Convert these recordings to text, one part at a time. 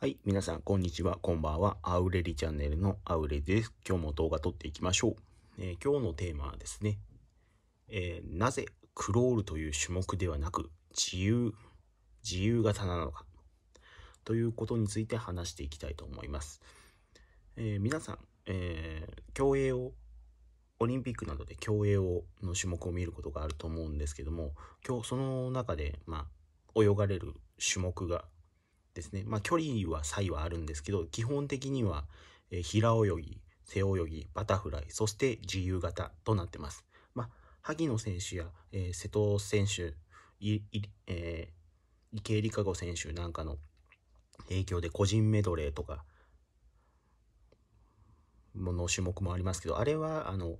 はい。皆さん、こんにちは。こんばんは。アウレリチャンネルのアウレです。今日も動画撮っていきましょう。えー、今日のテーマはですね、えー、なぜクロールという種目ではなく、自由、自由型なのか、ということについて話していきたいと思います。えー、皆さん、え競泳を、オリンピックなどで競泳をの種目を見ることがあると思うんですけども、今日その中で、まあ、泳がれる種目がですね。まあ、距離は差異はあるんですけど、基本的には、え平泳ぎ、背泳ぎ、バタフライ、そして自由形となってます。まあ、萩野選手や、えー、瀬戸選手、いいえー、池江璃花子選手なんかの影響で個人メドレーとか、もの種目もありますけど、あれは、あの、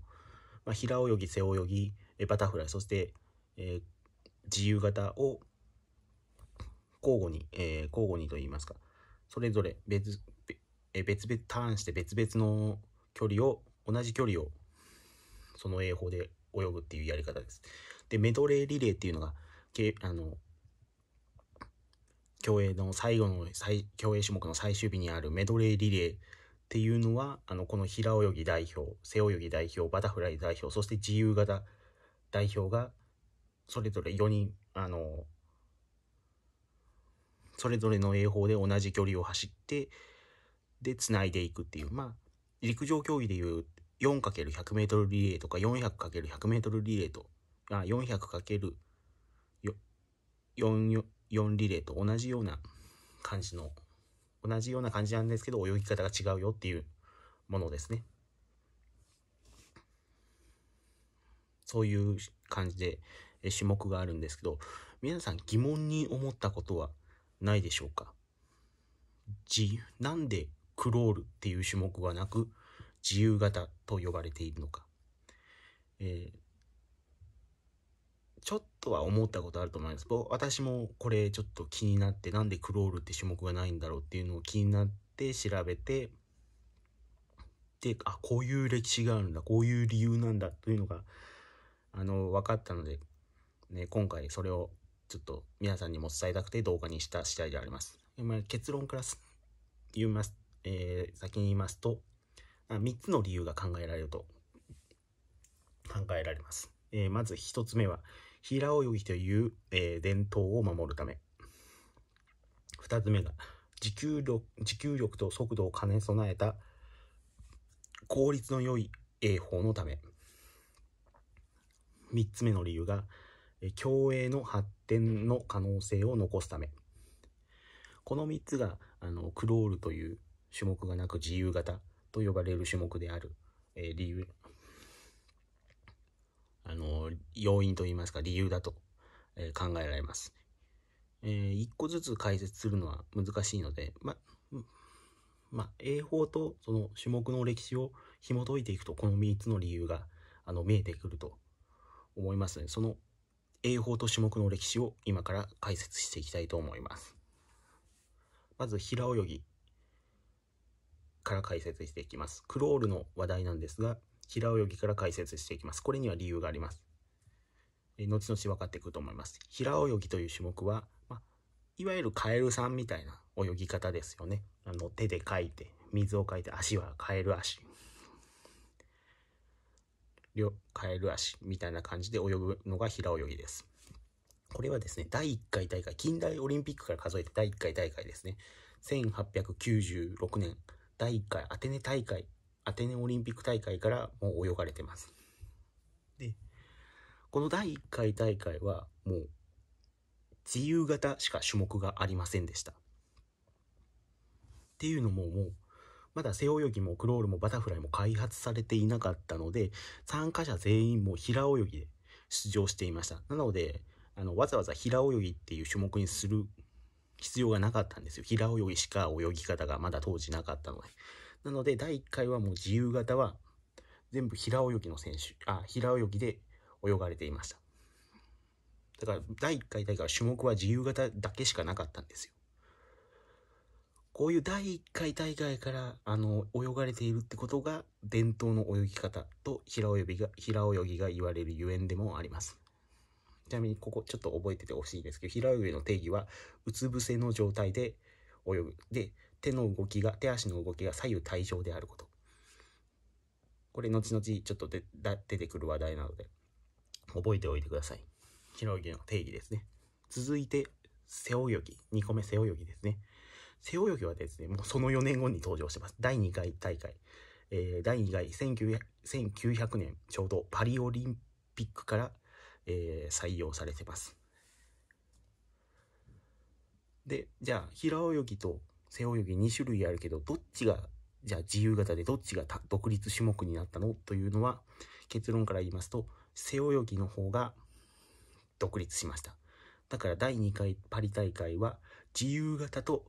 まあ、平泳ぎ、背泳ぎ、バタフライ、そして、えー、自由形を交互に、えー、交互にと言いますか、それぞれ別、え別々、ターンして別々の距離を、同じ距離を、その泳法で泳ぐっていうやり方です。で、メドレーリレーっていうのが、けあの、競泳の最後の、最競泳種目の最終日にあるメドレーリレーっていうのは、あの、この平泳ぎ代表、背泳ぎ代表、バタフライ代表、そして自由形代表が、それぞれ4人、あの、それぞれの泳法で同じ距離を走ってでつないでいくっていうまあ陸上競技でいう 4×100m リレーとか 400×100m リレーとあ 400× 4リレーと同じような感じの同じような感じなんですけど泳ぎ方が違うよっていうものですね。そういう感じで種目があるんですけど皆さん疑問に思ったことはないでしょうか。自なんでクロールっていう種目がなく自由形と呼ばれているのか。えーちょっとは思ったことあると思います。私もこれちょっと気になって、なんでクロールって種目がないんだろうっていうのを気になって調べて、で、あ、こういう歴史があるんだ、こういう理由なんだというのが、あの、分かったので、ね、今回それをちょっと皆さんにも伝えたくて動画にした次第であります。結論から言います、えー、先に言いますと、3つの理由が考えられると考えられます。えー、まず1つ目は、平泳ぎという、えー、伝統を守るため。2つ目が、持久力持久力と速度を兼ね備えた効率の良い泳法のため。3つ目の理由が、競泳の発展の可能性を残すためこの3つがあのクロールという種目がなく自由形と呼ばれる種目である、えー、理由あの要因といいますか理由だと、えー、考えられます、えー、1個ずつ解説するのは難しいのでまま英法とその種目の歴史を紐解いていくとこの3つの理由があの見えてくると思いますね。その泳法と種目の歴史を今から解説していきたいと思います。まず平泳ぎから解説していきます。クロールの話題なんですが、平泳ぎから解説していきます。これには理由があります。え後々分かっていくと思います。平泳ぎという種目は、まいわゆるカエルさんみたいな泳ぎ方ですよね。あの手でかいて、水をかいて、足はカエル足。カエル足みたいな感じで泳ぐのが平泳ぎです。これはですね、第1回大会、近代オリンピックから数えて第1回大会ですね。1896年、第1回アテネ大会、アテネオリンピック大会からもう泳がれてます。で、この第1回大会はもう自由形しか種目がありませんでした。っていうのももうまだ背泳ぎもクロールもバタフライも開発されていなかったので、参加者全員も平泳ぎで出場していました。なので、あの、わざわざ平泳ぎっていう種目にする必要がなかったんですよ。平泳ぎしか泳ぎ方がまだ当時なかったので。なので、第1回はもう自由形は全部平泳ぎの選手、あ、平泳ぎで泳がれていました。だから、第1回大会は種目は自由形だけしかなかったんですよ。こういう第1回大会から、あの、泳がれているってことが、伝統の泳ぎ方と平泳ぎが、平泳ぎが言われるゆえんでもあります。ちなみに、ここちょっと覚えててほしいんですけど、平泳ぎの定義は、うつ伏せの状態で泳ぐ。で、手の動きが、手足の動きが左右対称であること。これ、後々ちょっとでだ出てくる話題なので、覚えておいてください。平泳ぎの定義ですね。続いて、背泳ぎ。2個目、背泳ぎですね。背泳ぎはですね、もうその4年後に登場してます。第2回大会。えー、第2回1900、1900年、ちょうどパリオリンピックから、えー、採用されてます。で、じゃあ、平泳ぎと背泳ぎ2種類あるけど、どっちが、じゃあ自由形でどっちが独立種目になったのというのは、結論から言いますと、背泳ぎの方が独立しました。だから第2回パリ大会は自由形と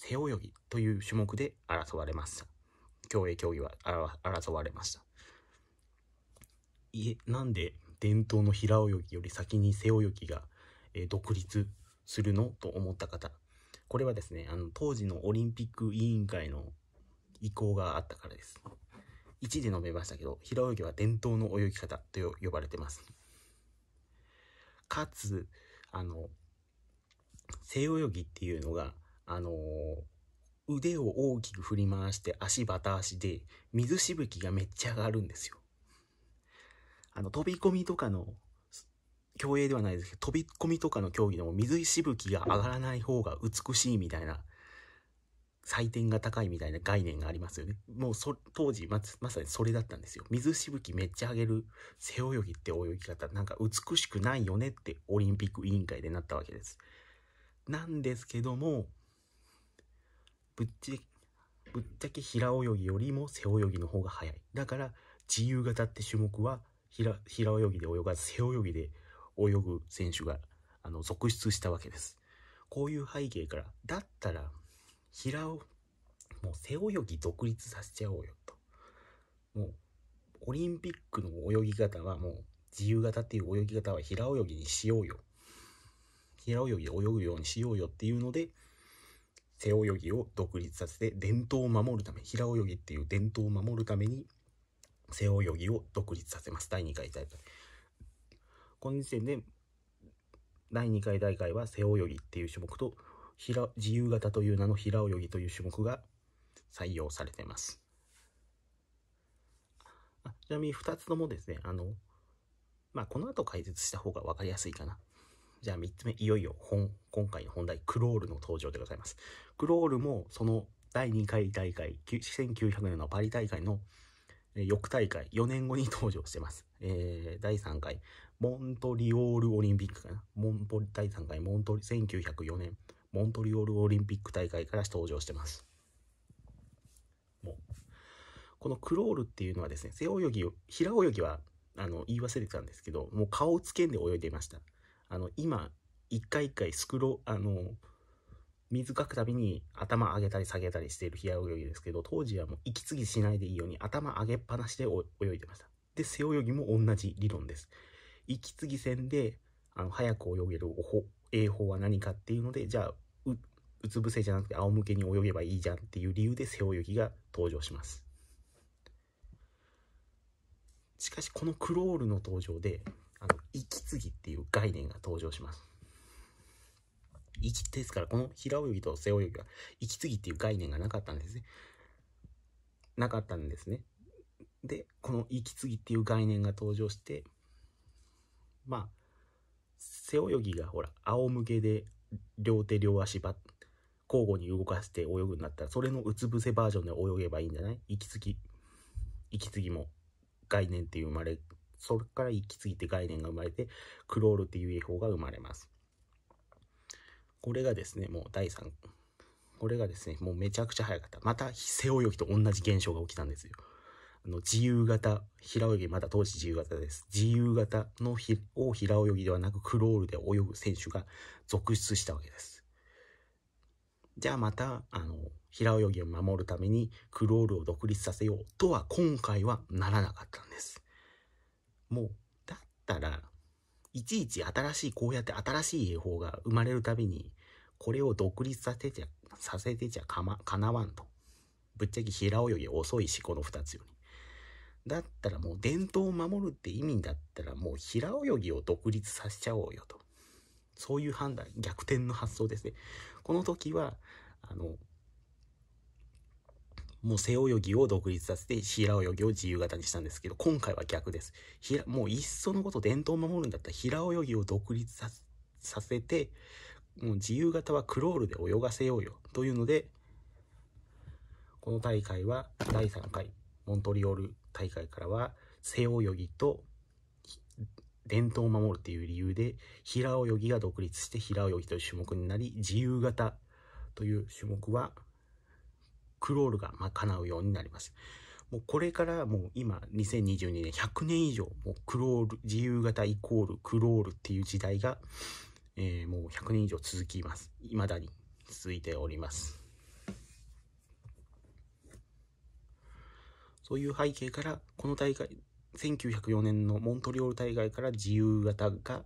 背泳ぎという種目で争われました。競泳競技は争われました。いえ、なんで伝統の平泳ぎより先に背泳ぎが、え独立するのと思った方。これはですね、あの、当時のオリンピック委員会の意向があったからです。一で述べましたけど、平泳ぎは伝統の泳ぎ方と呼ばれてます。かつ、あの、背泳ぎっていうのが、あのー、腕を大きく振り回して足バタ足で、水しぶきがめっちゃ上がるんですよ。あの、飛び込みとかの、競泳ではないですけど、飛び込みとかの競技でも水しぶきが上がらない方が美しいみたいな、採点が高いみたいな概念がありますよね。もうそ、当時ま、まさにそれだったんですよ。水しぶきめっちゃ上げる背泳ぎって泳ぎ方、なんか美しくないよねってオリンピック委員会でなったわけです。なんですけども、ぶっちぶっちゃけ平泳ぎよりも背泳ぎの方が速いだから自由形って種目は平平泳ぎで泳がず背泳ぎで泳ぐ選手があの続出したわけですこういう背景からだったら平をもう背泳ぎ独立させちゃおうよともうオリンピックの泳ぎ方はもう自由形っていう泳ぎ方は平泳ぎにしようよ平泳ぎで泳ぐようにしようよっていうので背泳ぎを独立させて伝統を守るため平泳ぎっていう伝統を守るために背泳ぎを独立させます第2回大会この時点で第2回大会は背泳ぎっていう種目と平自由形という名の平泳ぎという種目が採用されてますちなみに2つともですねあのまあこの後解説した方が分かりやすいかなじゃあ3つ目、いよいよ本、今回の本題、クロールの登場でございます。クロールも、その第2回大会、1900年のパリ大会の翌大会、4年後に登場してます。えー、第3回、モントリオールオリンピックかな。モンポリ、第3回、モントリ、1904年、モントリオールオリンピック大会から登場してます。もう、このクロールっていうのはですね、背泳ぎ、平泳ぎは、あの、言い忘れてたんですけど、もう顔をつけんで泳いでいました。あの、今、一回一回スクロ、あの、水かくたびに頭上げたり下げたりしている平泳ぎですけど、当時はもう息継ぎしないでいいように頭上げっぱなしで泳いでました。で、背泳ぎも同じ理論です。息継ぎ線で、あの、早く泳げる泳法は何かっていうので、じゃあ、う、うつ伏せじゃなくて仰向けに泳げばいいじゃんっていう理由で背泳ぎが登場します。しかし、このクロールの登場で、あの、息継ぎっていう概念が登場します。ですから、この平泳ぎと背泳ぎは、息継ぎっていう概念がなかったんですね。なかったんですね。で、この息継ぎっていう概念が登場して、まあ、背泳ぎがほら、仰向けで両手両足ば交互に動かして泳ぐんだったら、それのうつ伏せバージョンで泳げばいいんじゃない息継ぎ。息継ぎも概念って生まれそれから行き過ぎて概念が生まれて、クロールっていう UFO が生まれます。これがですね、もう第3、これがですね、もうめちゃくちゃ早かった。また、背泳ぎと同じ現象が起きたんですよ。あの、自由型、平泳ぎ、まだ当時自由型です。自由型のひを平泳ぎではなくクロールで泳ぐ選手が続出したわけです。じゃあまた、あの、平泳ぎを守るためにクロールを独立させようとは今回はならなかったんです。もう、だったら、いちいち新しい、こうやって新しい兵法が生まれるたびに、これを独立させてちゃ、させてちゃかま、かなわんと。ぶっちゃけ平泳ぎ遅いし、この二つより。だったらもう伝統を守るって意味だったらもう平泳ぎを独立させちゃおうよと。そういう判断、逆転の発想ですね。この時は、あの、もう背泳ぎを独立させて、平泳ぎを自由形にしたんですけど、今回は逆です。ひら、もういっそのこと伝統を守るんだったら、平泳ぎを独立ささせて、もう自由形はクロールで泳がせようよ。というので、この大会は第3回、モントリオール大会からは、背泳ぎと伝統を守るっていう理由で、平泳ぎが独立して、平泳ぎという種目になり、自由形という種目はクロールが賄うようになります。もうこれからもう今2022年100年以上もうクロール自由型イコールクロールっていう時代が、えー、もう100年以上続きます未だに続いておりますそういう背景からこの大会1904年のモントリオール大会から自由型が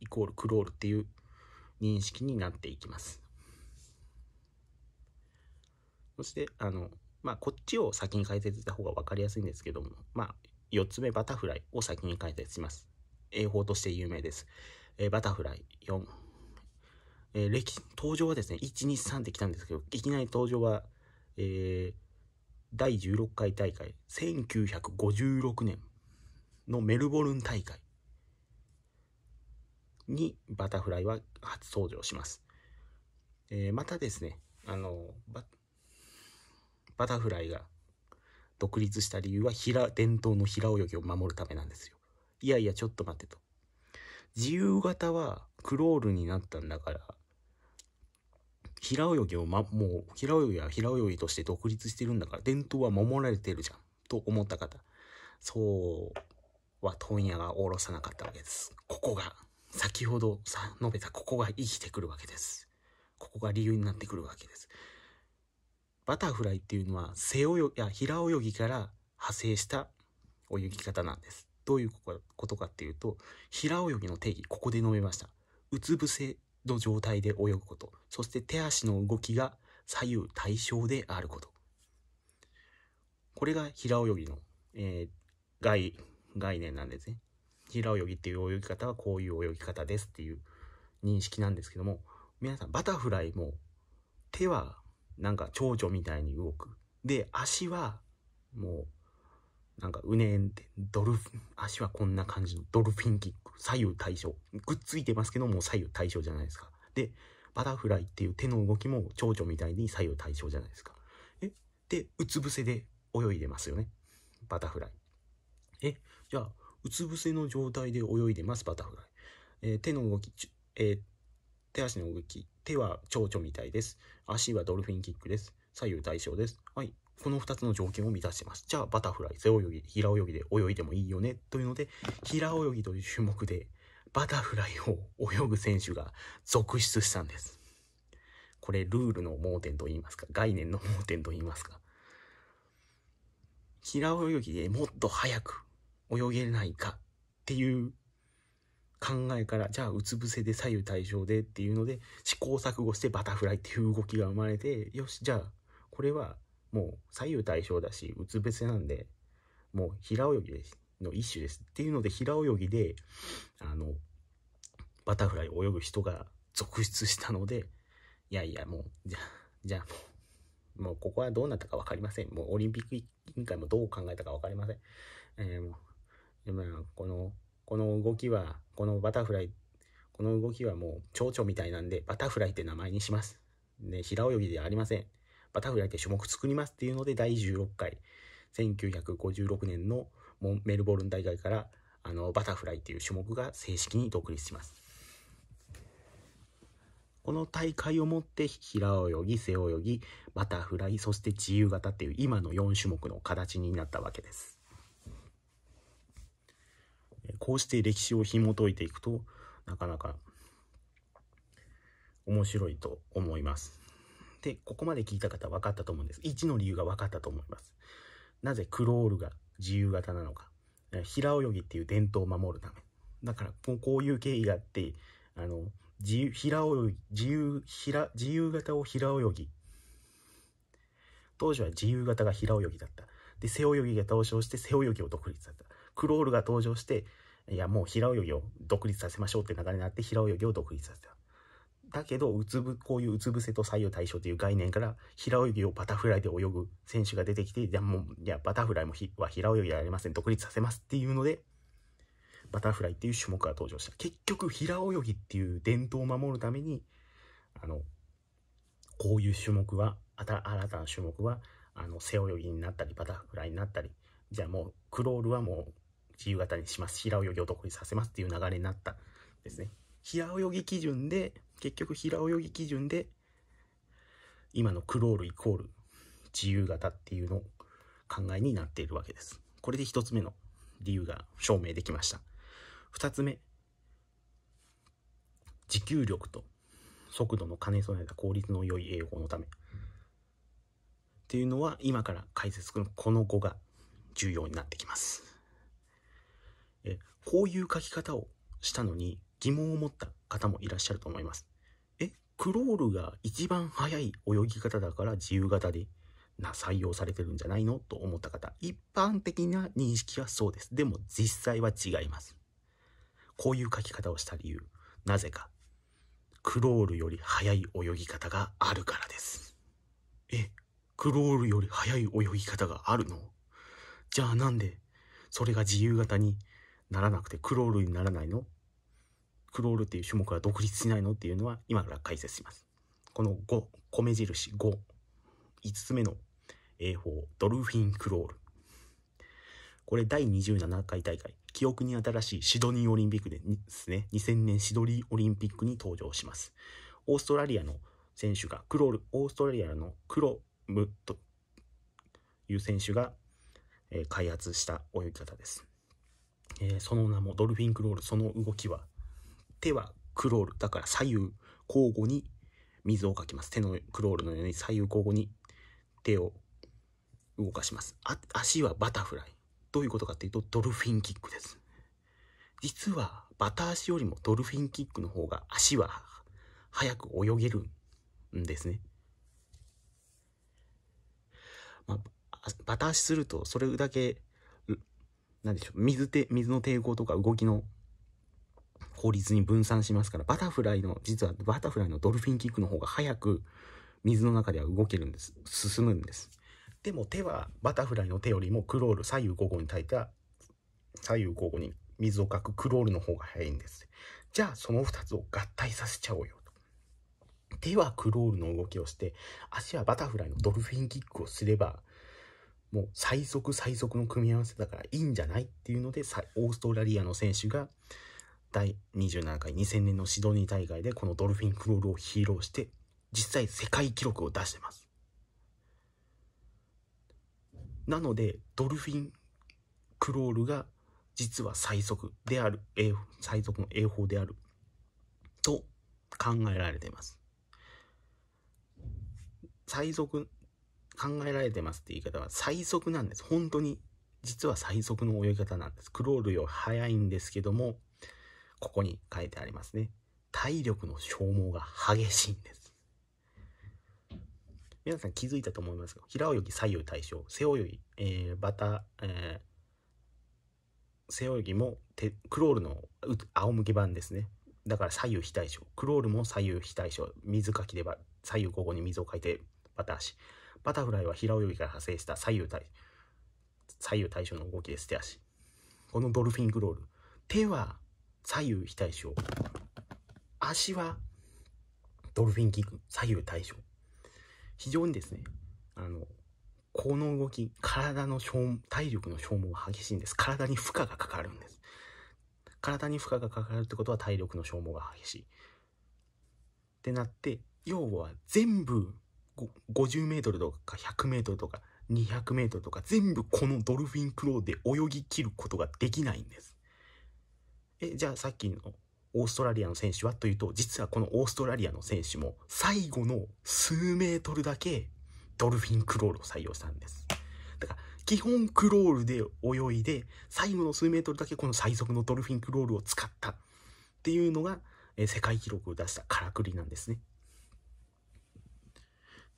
イコールクロールっていう認識になっていきますそして、あの、まあ、こっちを先に解説した方が分かりやすいんですけども、まあ、4つ目、バタフライを先に解説します。英法として有名です。えー、バタフライ4。えー、歴、登場はですね、1、2、3って来たんですけど、いきなり登場は、えー、第16回大会、1956年のメルボルン大会にバタフライは初登場します。えー、またですね、あの、バタバタフライが独立した理由は平、伝統の平泳ぎを守るためなんですよ。いやいや、ちょっと待ってと。自由形はクロールになったんだから、平泳ぎを、ま、もう、平泳ぎは平泳ぎとして独立してるんだから、伝統は守られてるじゃん、と思った方。そうは問屋がおろさなかったわけです。ここが、先ほどさ、述べたここが生きてくるわけです。ここが理由になってくるわけです。バタフライっていうのは背泳ぎや平泳ぎから派生した泳ぎ方なんです。どういうことかっていうと、平泳ぎの定義、ここで述べました。うつ伏せの状態で泳ぐこと、そして手足の動きが左右対称であること。これが平泳ぎの、えー、概概念なんですね。平泳ぎっていう泳ぎ方はこういう泳ぎ方ですっていう認識なんですけども、皆さんバタフライも手はなんか蝶々みたいに動く。で、足は、もう、なんかうねんって、ドルフ足はこんな感じのドルフィンキック、左右対称。くっついてますけど、もう左右対称じゃないですか。で、バタフライっていう手の動きも蝶々みたいに左右対称じゃないですか。えで、うつ伏せで泳いでますよね。バタフライ。えじゃあ、うつ伏せの状態で泳いでます、バタフライ。えー、手の動き、えー、手足の動き、手は蝶々みたいです。足はドルフィンキックです。左右対称です。はい。この2つの条件を満たしてます。じゃあ、バタフライ、背泳ぎ、平泳ぎで泳いでもいいよね。というので、平泳ぎという種目で、バタフライを泳ぐ選手が続出したんです。これ、ルールの盲点と言いますか、概念の盲点と言いますか。平泳ぎでもっと早く泳げないかっていう考えから、じゃあうつ伏せで左右対称でっていうので、試行錯誤してバタフライっていう動きが生まれて、よし、じゃあ、これはもう左右対称だし、うつ伏せなんで、もう平泳ぎですの一種です。っていうので、平泳ぎで、あの、バタフライ泳ぐ人が続出したので、いやいや、もう、じゃあ、じゃあもう、もうここはどうなったか分かりません。もうオリンピック委員会もどう考えたか分かりません。えー、もこの、この動きはこのバタフライ、この動きはもう蝶々みたいなんで、バタフライって名前にします。ね、平泳ぎではありません。バタフライって種目作りますっていうので、第16回、1956年のメルボルン大会から、あの、バタフライっていう種目が正式に独立します。この大会をもって平泳ぎ、背泳ぎ、バタフライ、そして自由形っていう今の4種目の形になったわけです。こうして歴史を紐解いていくとなかなか面白いと思います。で、ここまで聞いた方分かったと思うんです。1の理由が分かったと思います。なぜクロールが自由形なのか。平泳ぎっていう伝統を守るため。だから、こういう経緯があって、あの、自由、平泳ぎ、自由、平、自由形を平泳ぎ。当時は自由形が平泳ぎだった。で、背泳ぎが登場して背泳ぎを独立だった。クロールが登場していや、もう平泳ぎを独立させましょうって流れになって、平泳ぎを独立させた。だけど、うつぶ、こういううつ伏せと左右対称という概念から、平泳ぎをバタフライで泳ぐ選手が出てきて、じゃもう、いや、バタフライもは平泳ぎはやりません、独立させますっていうので、バタフライっていう種目が登場した。結局、平泳ぎっていう伝統を守るために、あの、こういう種目は、新たな種目は、あの、背泳ぎになったり、バタフライになったり、じゃあもう、クロールはもう、自由形にします。平泳ぎを得意させますっていう流れになったんですね。平泳ぎ基準で、結局平泳ぎ基準で、今のクロールイコール自由形っていうのを考えになっているわけです。これで一つ目の理由が証明できました。二つ目、持久力と速度の兼ね備えた効率の良い英語のため。っていうのは今から解説するこの語が重要になってきます。えこういう書き方をしたのに疑問を持った方もいらっしゃると思います。え、クロールが一番速い泳ぎ方だから自由形でな採用されてるんじゃないのと思った方、一般的な認識はそうです。でも実際は違います。こういう書き方をした理由、なぜか、クロールより速い泳ぎ方があるからです。え、クロールより速い泳ぎ方があるのじゃあなんで、それが自由形にならなくてクロールにならないのクロールっていう種目は独立しないのっていうのは今から解説します。この5、米印5、5つ目の a 法、ドルフィンクロール。これ第27回大会、記憶に新しいシドニーオリンピックでですね、2000年シドニーオリンピックに登場します。オーストラリアの選手がクロール、オーストラリアのクロムという選手が開発した泳ぎ方です。えー、その名もドルフィンクロール、その動きは、手はクロール、だから左右交互に水をかきます。手のクロールのように左右交互に手を動かします。足はバタフライ。どういうことかっていうと、ドルフィンキックです。実は、バタ足よりもドルフィンキックの方が足は速く泳げるんですね。まあ、バタ足すると、それだけ何でしょう、水て、水の抵抗とか動きの効率に分散しますから、バタフライの、実はバタフライのドルフィンキックの方が早く水の中では動けるんです。進むんです。でも手はバタフライの手よりもクロール、左右交互に耐いた、左右交互に水をかくクロールの方が早いんです。じゃあその2つを合体させちゃおうよと。手はクロールの動きをして、足はバタフライのドルフィンキックをすれば、もう最速最速の組み合わせだからいいんじゃないっていうので、オーストラリアの選手が第27回2000年のシドニー大会でこのドルフィンクロールを披露して、実際世界記録を出してます。なので、ドルフィンクロールが実は最速である、最速の泳法であると考えられています。最速考えられてますって言い方は最速なんです。本当に、実は最速の泳ぎ方なんです。クロールより速いんですけども、ここに書いてありますね。体力の消耗が激しいんです。皆さん気づいたと思いますが、平泳ぎ、左右対称、背泳ぎ、えー、バタ、えー、背泳ぎもてクロールの仰向け版ですね。だから左右非対称。クロールも左右非対称。水かきでば左右交互に水をかいてバタ足。バタフライは平泳ぎから派生した左右対左右対称の動きです手足このドルフィンクロール手は左右非対称足はドルフィンキック左右対称非常にですねあのこの動き体の消体力の消耗が激しいんです体に負荷がかかるんです体に負荷がかかるってことは体力の消耗が激しいってなって要は全部50メートルとか100メートルとか200メートルとか全部このドルフィンクローで泳ぎ切ることができないんです。え、じゃあさっきのオーストラリアの選手はというと、実はこのオーストラリアの選手も最後の数メートルだけドルフィンクロールを採用したんです。だから基本クロールで泳いで、最後の数メートルだけこの最速のドルフィンクロールを使ったっていうのが、え世界記録を出したからくりなんですね。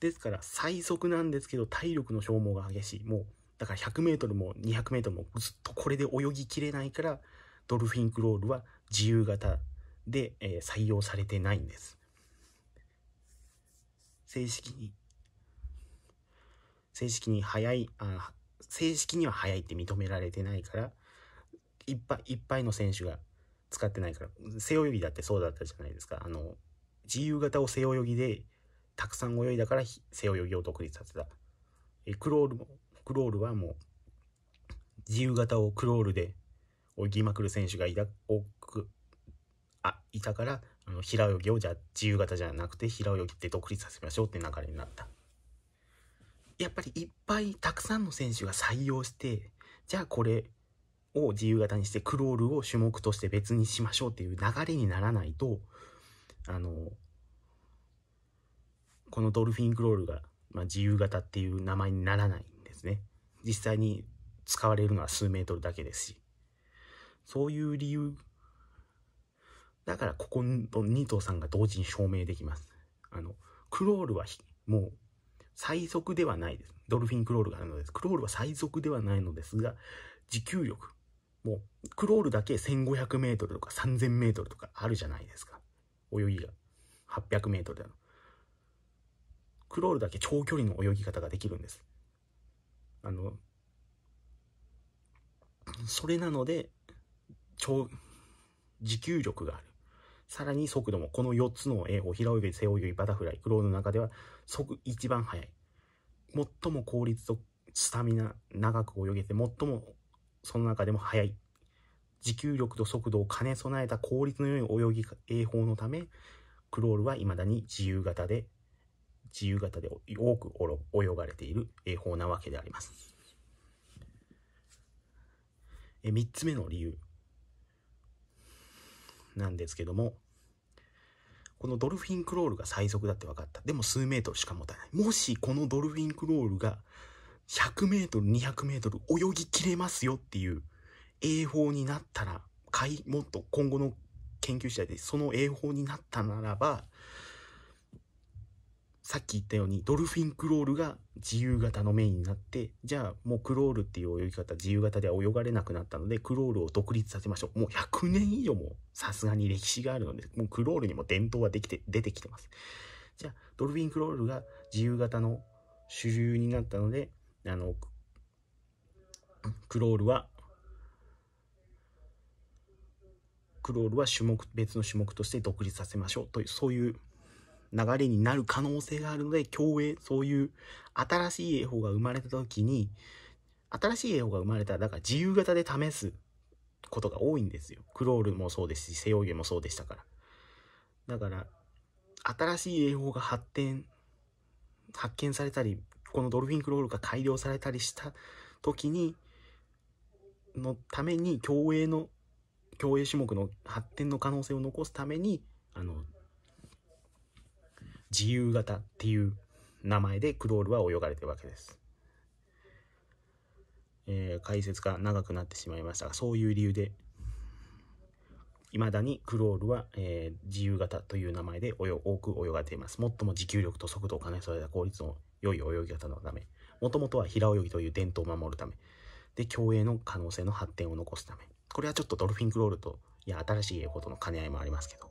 ですから最速なんですけど体力の消耗が激しい。もう、だから100 m も200 m もずっとこれで泳ぎきれないから、ドルフィンクロールは自由形で、えー、採用されてないんです。正式に、正式に速い、あ正式には早いって認められてないから、いっぱいいっぱいの選手が使ってないから、背泳ぎだってそうだったじゃないですか。あの、自由形を背泳ぎでたくさん泳いだから背泳ぎを独立させた。クロールも、クロールはもう、自由形をクロールで泳ぎまくる選手がいた、多く、あ、いたから、あの、平泳ぎをじゃあ自由形じゃなくて平泳ぎって独立させましょうって流れになった。やっぱりいっぱいたくさんの選手が採用して、じゃあこれを自由形にしてクロールを種目として別にしましょうっていう流れにならないと、あの、このドルフィンクロールが、まあ、自由形っていう名前にならないんですね。実際に使われるのは数メートルだけですし。そういう理由。だから、ここの2と3が同時に証明できます。あの、クロールはもう最速ではないです。ドルフィンクロールがあるのです。クロールは最速ではないのですが、持久力。もう、クロールだけ1500メートルとか3000メートルとかあるじゃないですか。泳ぎが。800メートルだの。クロールだけ長距離の泳ぎ方ができるんです。あの、それなので、超、持久力がある。さらに速度も、この4つの泳法、平泳ぎ、背泳ぎ、バタフライ、クロールの中では、速、一番速い。最も効率とスタミナ、長く泳げて、最も、その中でも速い。持久力と速度を兼ね備えた効率の良い泳ぎ、泳法のため、クロールは未だに自由形で、自由形で多く泳がれている泳法なわけであります。え3つ目の理由なんですけどもこのドルフィンクロールが最速だって分かったでも数メートルしか持たないもしこのドルフィンクロールが 100m200m 泳ぎきれますよっていう泳法になったらもっと今後の研究者でその泳法になったならばさっき言ったようにドルフィンクロールが自由形のメインになってじゃあもうクロールっていう泳ぎ方自由形では泳がれなくなったのでクロールを独立させましょうもう100年以上もさすがに歴史があるのでもうクロールにも伝統はできて出てきてますじゃあドルフィンクロールが自由形の主流になったのであのクロールはクロールは種目別の種目として独立させましょうというそういう流れになる可能性があるので、競泳、そういう新しい泳法が生まれた時に、新しい泳法が生まれたら、だから自由形で試すことが多いんですよ。クロールもそうですし、背泳ぎもそうでしたから。だから、新しい泳法が発展、発見されたり、このドルフィンクロールが改良されたりした時に、のために競泳の競泳種目の発展の可能性を残すためにあの自由形っていう名前でクロールは泳がれてるわけです。えー、解説が長くなってしまいましたが、そういう理由で、いまだにクロールは、えー、自由形という名前で泳多く泳がれています。最も持久力と速度を兼ね備えた効率の良い泳ぎ方のため、もともとは平泳ぎという伝統を守るため、で、競泳の可能性の発展を残すため。これはちょっとドルフィンクロールと、いや、新しい英語との兼ね合いもありますけど、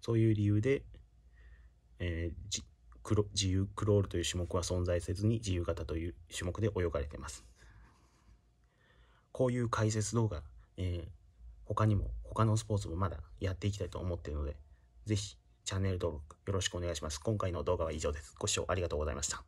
そういう理由で、えー、自由クロールという種目は存在せずに自由形という種目で泳がれています。こういう解説動画、えー、他にも他のスポーツもまだやっていきたいと思っているので、ぜひチャンネル登録よろしくお願いします。今回の動画は以上です。ご視聴ありがとうございました。